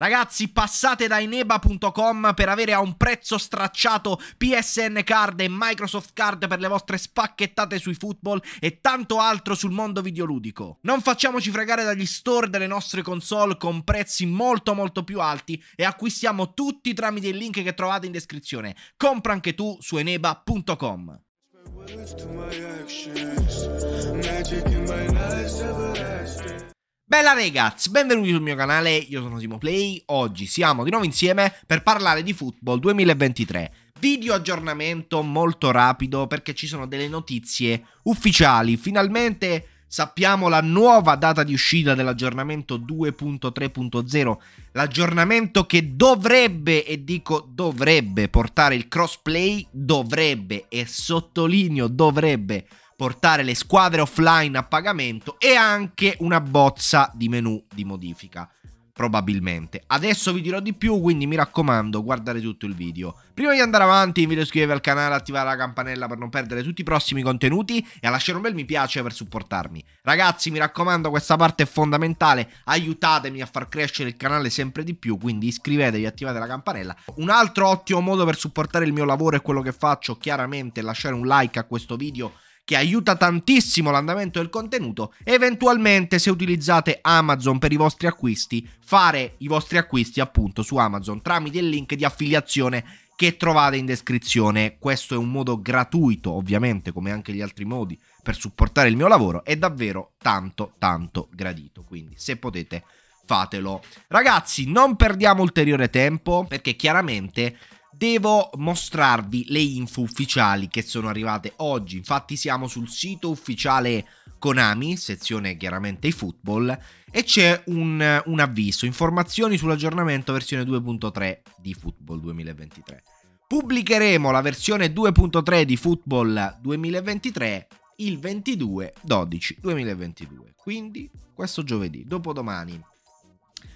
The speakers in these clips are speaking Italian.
Ragazzi, passate da eneba.com per avere a un prezzo stracciato PSN card e Microsoft card per le vostre spacchettate sui football e tanto altro sul mondo videoludico. Non facciamoci fregare dagli store delle nostre console con prezzi molto molto più alti e acquistiamo tutti tramite il link che trovate in descrizione. Compra anche tu su eneba.com. Bella ragazzi, benvenuti sul mio canale, io sono Simo Play. oggi siamo di nuovo insieme per parlare di Football 2023. Video aggiornamento molto rapido perché ci sono delle notizie ufficiali, finalmente sappiamo la nuova data di uscita dell'aggiornamento 2.3.0, l'aggiornamento che dovrebbe, e dico dovrebbe, portare il crossplay, dovrebbe, e sottolineo dovrebbe, portare le squadre offline a pagamento e anche una bozza di menu di modifica probabilmente. Adesso vi dirò di più, quindi mi raccomando, guardate tutto il video. Prima di andare avanti, invito a iscrivervi al canale, attivare la campanella per non perdere tutti i prossimi contenuti e a lasciare un bel mi piace per supportarmi. Ragazzi, mi raccomando, questa parte è fondamentale, aiutatemi a far crescere il canale sempre di più, quindi iscrivetevi, attivate la campanella. Un altro ottimo modo per supportare il mio lavoro e quello che faccio, chiaramente, è lasciare un like a questo video che aiuta tantissimo l'andamento del contenuto. Eventualmente, se utilizzate Amazon per i vostri acquisti, fare i vostri acquisti appunto su Amazon tramite il link di affiliazione che trovate in descrizione. Questo è un modo gratuito, ovviamente, come anche gli altri modi per supportare il mio lavoro, è davvero tanto tanto gradito. Quindi, se potete fatelo. Ragazzi, non perdiamo ulteriore tempo perché chiaramente devo mostrarvi le info ufficiali che sono arrivate oggi. Infatti siamo sul sito ufficiale Konami, sezione chiaramente i football, e c'è un, un avviso, informazioni sull'aggiornamento versione 2.3 di Football 2023. Pubblicheremo la versione 2.3 di Football 2023 il 22 12 2022 quindi questo giovedì dopodomani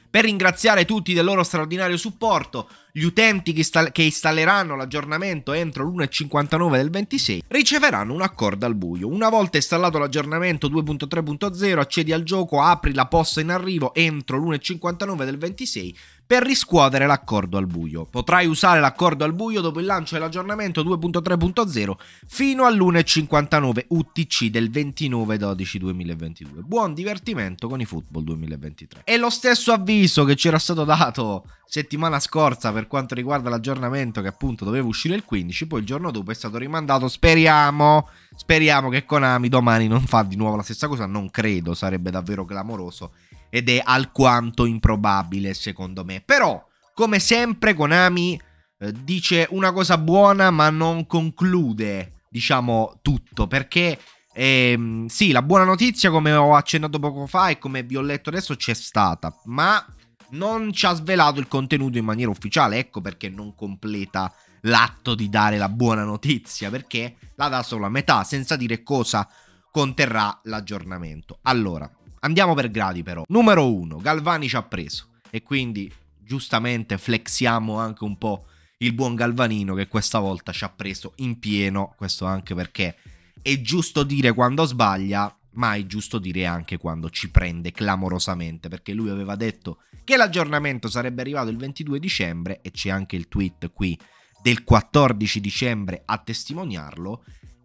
per ringraziare tutti del loro straordinario supporto gli utenti che, install che installeranno l'aggiornamento entro l'1.59 del 26 riceveranno un accordo al buio. Una volta installato l'aggiornamento 2.3.0 accedi al gioco, apri la posta in arrivo entro l'1.59 del 26 per riscuotere l'accordo al buio. Potrai usare l'accordo al buio dopo il lancio dell'aggiornamento 2.3.0 fino all'1.59 UTC del 29-12-2022. Buon divertimento con i Football 2023. E lo stesso avviso che c'era stato dato settimana scorsa per per quanto riguarda l'aggiornamento che appunto doveva uscire il 15, poi il giorno dopo è stato rimandato, speriamo, speriamo che Konami domani non fa di nuovo la stessa cosa, non credo, sarebbe davvero clamoroso ed è alquanto improbabile secondo me. Però, come sempre, Konami eh, dice una cosa buona ma non conclude, diciamo, tutto, perché... Ehm, sì, la buona notizia, come ho accennato poco fa e come vi ho letto adesso, c'è stata, ma non ci ha svelato il contenuto in maniera ufficiale, ecco perché non completa l'atto di dare la buona notizia, perché la dà solo a metà, senza dire cosa conterrà l'aggiornamento. Allora, andiamo per gradi però. Numero 1, Galvani ci ha preso e quindi giustamente flexiamo anche un po' il buon Galvanino che questa volta ci ha preso in pieno, questo anche perché è giusto dire quando sbaglia, ma è giusto dire anche quando ci prende clamorosamente, perché lui aveva detto che l'aggiornamento sarebbe arrivato il 22 dicembre e c'è anche il tweet qui del 14 dicembre a testimoniarlo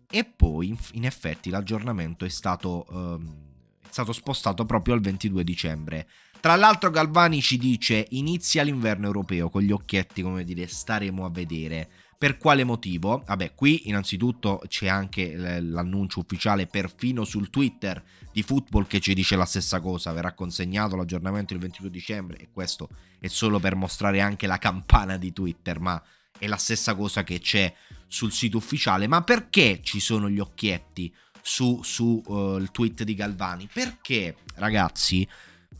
e poi in effetti l'aggiornamento è stato, ehm, è stato spostato proprio al 22 dicembre. Tra l'altro Galvani ci dice inizia l'inverno europeo con gli occhietti come dire staremo a vedere. Per quale motivo? Vabbè, qui innanzitutto c'è anche l'annuncio ufficiale perfino sul Twitter di Football che ci dice la stessa cosa, verrà consegnato l'aggiornamento il 22 dicembre e questo è solo per mostrare anche la campana di Twitter, ma è la stessa cosa che c'è sul sito ufficiale. Ma perché ci sono gli occhietti sul su, uh, tweet di Galvani? Perché, ragazzi,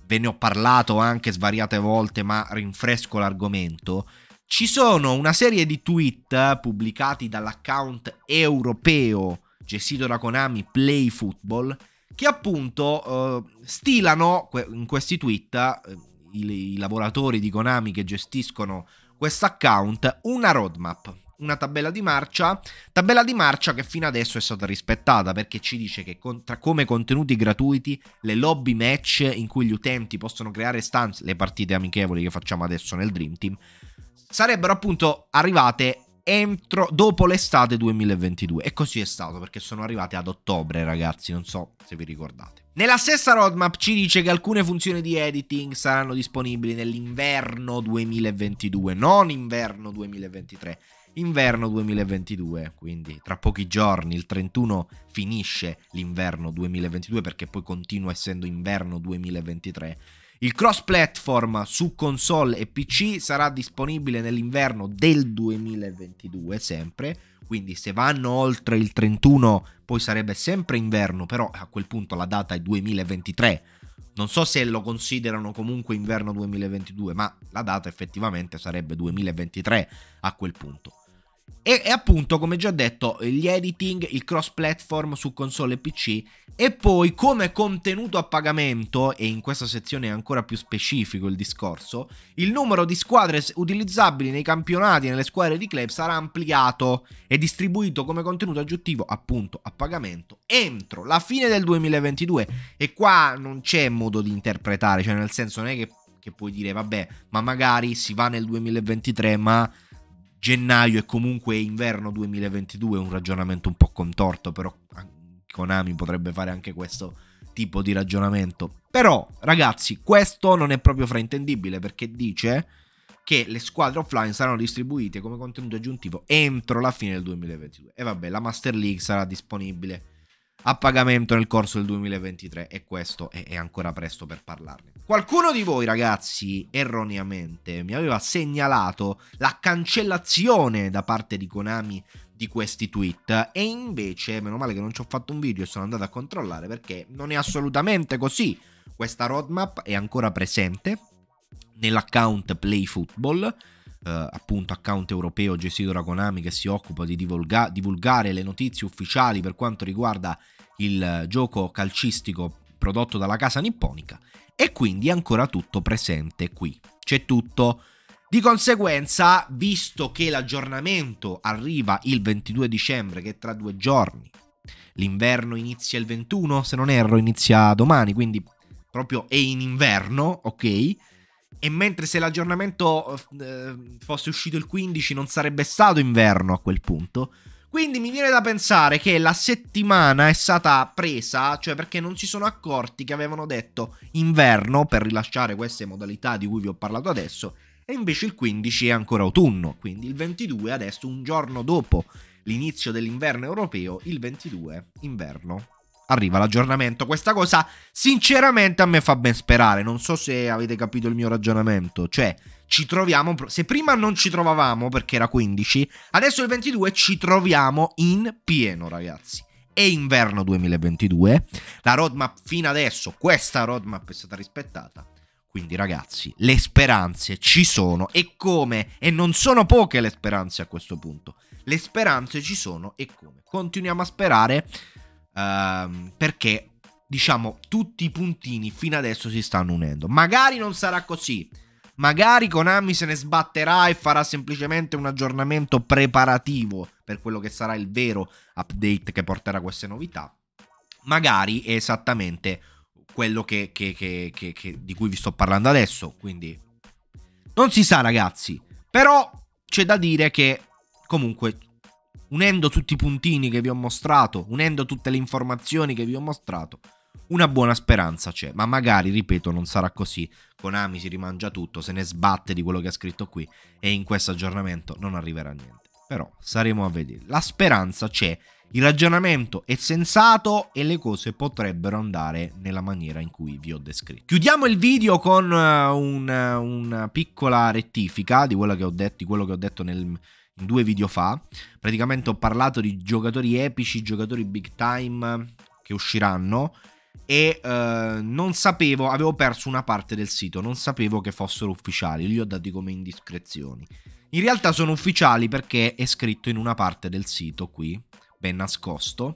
ve ne ho parlato anche svariate volte, ma rinfresco l'argomento ci sono una serie di tweet pubblicati dall'account europeo gestito da Konami Play Football che appunto eh, stilano in questi tweet eh, i, i lavoratori di Konami che gestiscono questo account una roadmap una tabella di marcia, tabella di marcia che fino adesso è stata rispettata perché ci dice che con, tra come contenuti gratuiti le lobby match in cui gli utenti possono creare stanze, le partite amichevoli che facciamo adesso nel Dream Team, sarebbero appunto arrivate entro, dopo l'estate 2022. E così è stato, perché sono arrivate ad ottobre, ragazzi, non so se vi ricordate. Nella stessa roadmap ci dice che alcune funzioni di editing saranno disponibili nell'inverno 2022, non inverno 2023, inverno 2022, quindi tra pochi giorni, il 31 finisce l'inverno 2022 perché poi continua essendo inverno 2023 il cross platform su console e PC sarà disponibile nell'inverno del 2022 sempre, quindi se vanno oltre il 31 poi sarebbe sempre inverno, però a quel punto la data è 2023. Non so se lo considerano comunque inverno 2022, ma la data effettivamente sarebbe 2023 a quel punto. E, e, appunto, come già detto, gli editing, il cross platform su console e PC e poi come contenuto a pagamento, e in questa sezione è ancora più specifico il discorso, il numero di squadre utilizzabili nei campionati e nelle squadre di club sarà ampliato e distribuito come contenuto aggiuntivo appunto a pagamento entro la fine del 2022 e qua non c'è modo di interpretare, cioè nel senso non è che, che puoi dire vabbè, ma magari si va nel 2023, ma gennaio e comunque inverno 2022, un ragionamento un po' contorto, però Konami potrebbe fare anche questo tipo di ragionamento. Però, ragazzi, questo non è proprio fraintendibile perché dice che le squadre offline saranno distribuite come contenuto aggiuntivo entro la fine del 2022. E vabbè, la Master League sarà disponibile a pagamento nel corso del 2023 e questo è, è ancora presto per parlarne. Qualcuno di voi ragazzi erroneamente mi aveva segnalato la cancellazione da parte di Konami di questi tweet e invece meno male che non ci ho fatto un video e sono andato a controllare perché non è assolutamente così questa roadmap è ancora presente nell'account PlayFootball eh, appunto account europeo gestito da Konami che si occupa di divulga divulgare le notizie ufficiali per quanto riguarda il gioco calcistico prodotto dalla casa nipponica, e quindi è ancora tutto presente qui. C'è tutto. Di conseguenza, visto che l'aggiornamento arriva il 22 dicembre, che è tra due giorni, l'inverno inizia il 21, se non erro inizia domani, quindi proprio è in inverno, ok? E mentre se l'aggiornamento eh, fosse uscito il 15 non sarebbe stato inverno a quel punto, quindi mi viene da pensare che la settimana è stata presa, cioè perché non si sono accorti che avevano detto inverno per rilasciare queste modalità di cui vi ho parlato adesso, e invece il 15 è ancora autunno, quindi il 22 adesso, un giorno dopo l'inizio dell'inverno europeo, il 22 inverno. Arriva l'aggiornamento, questa cosa sinceramente a me fa ben sperare, non so se avete capito il mio ragionamento, cioè ci troviamo. Se prima non ci trovavamo perché era 15, adesso il 22 ci troviamo in pieno, ragazzi. È inverno 2022. La roadmap fino adesso, questa roadmap è stata rispettata. Quindi ragazzi, le speranze ci sono e come? E non sono poche le speranze a questo punto. Le speranze ci sono e come? Continuiamo a sperare uh, perché diciamo tutti i puntini fino adesso si stanno unendo. Magari non sarà così Magari Konami se ne sbatterà e farà semplicemente un aggiornamento preparativo per quello che sarà il vero update che porterà queste novità. Magari è esattamente quello che, che, che, di cui vi sto parlando adesso. Quindi non si sa, ragazzi. Però c'è da dire che comunque unendo tutti i puntini che vi ho mostrato, unendo tutte le informazioni che vi ho mostrato, una buona speranza c'è, ma magari, ripeto, non sarà così. Konami si rimangia tutto, se ne sbatte di quello che ha scritto qui e in questo aggiornamento non arriverà niente. Però saremo a vedere. La speranza c'è, il ragionamento è sensato e le cose potrebbero andare nella maniera in cui vi ho descritto. Chiudiamo il video con eh, una, una piccola rettifica di quello che ho detto, quello che ho detto nel, due video fa. Praticamente ho parlato di giocatori epici, giocatori big time che usciranno e eh, non sapevo, avevo perso una parte del sito, non sapevo che fossero ufficiali, li ho dati come indiscrezioni. In realtà sono ufficiali perché è scritto in una parte del sito qui, ben nascosto.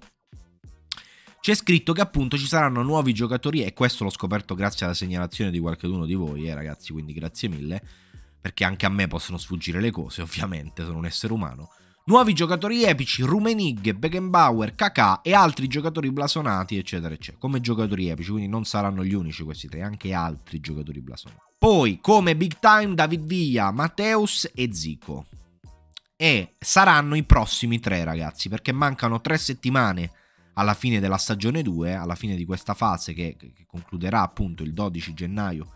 C'è scritto che appunto ci saranno nuovi giocatori e questo l'ho scoperto grazie alla segnalazione di qualcuno di voi, eh ragazzi, quindi grazie mille, perché anche a me possono sfuggire le cose, ovviamente, sono un essere umano nuovi giocatori epici, Rumenig, Beckenbauer, Kakà e altri giocatori blasonati, eccetera, eccetera. Come giocatori epici, quindi non saranno gli unici questi tre, anche altri giocatori blasonati. Poi, come big time, David Villa, Mateus e Zico. E saranno i prossimi tre, ragazzi, perché mancano tre settimane alla fine della stagione 2, alla fine di questa fase che, che concluderà appunto il 12 gennaio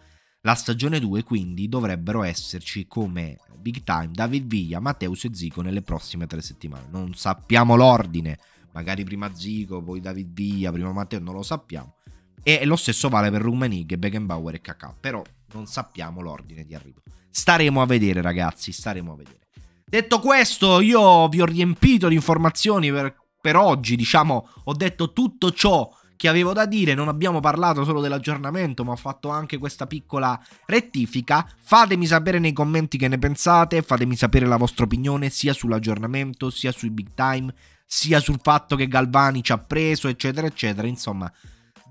la stagione 2 quindi dovrebbero esserci come big time David Villa, Matteus e Zico nelle prossime tre settimane. Non sappiamo l'ordine, magari prima Zico, poi David Villa, prima Matteo, non lo sappiamo. E lo stesso vale per Rummenigge, Beckenbauer e Kakà, però non sappiamo l'ordine di arrivo. Staremo a vedere ragazzi, staremo a vedere. Detto questo, io vi ho riempito di informazioni per, per oggi, diciamo, ho detto tutto ciò che avevo da dire, non abbiamo parlato solo dell'aggiornamento, ma ho fatto anche questa piccola rettifica. Fatemi sapere nei commenti che ne pensate, fatemi sapere la vostra opinione sia sull'aggiornamento, sia sui big time, sia sul fatto che Galvani ci ha preso, eccetera, eccetera. Insomma,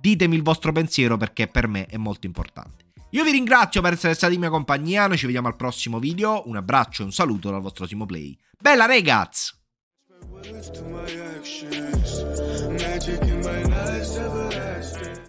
ditemi il vostro pensiero perché per me è molto importante. Io vi ringrazio per essere stati in mia compagnia, noi ci vediamo al prossimo video, un abbraccio e un saluto dal vostro Simo Play. Bella ragazzi! words to my actions. Magic in my eyes everlasting.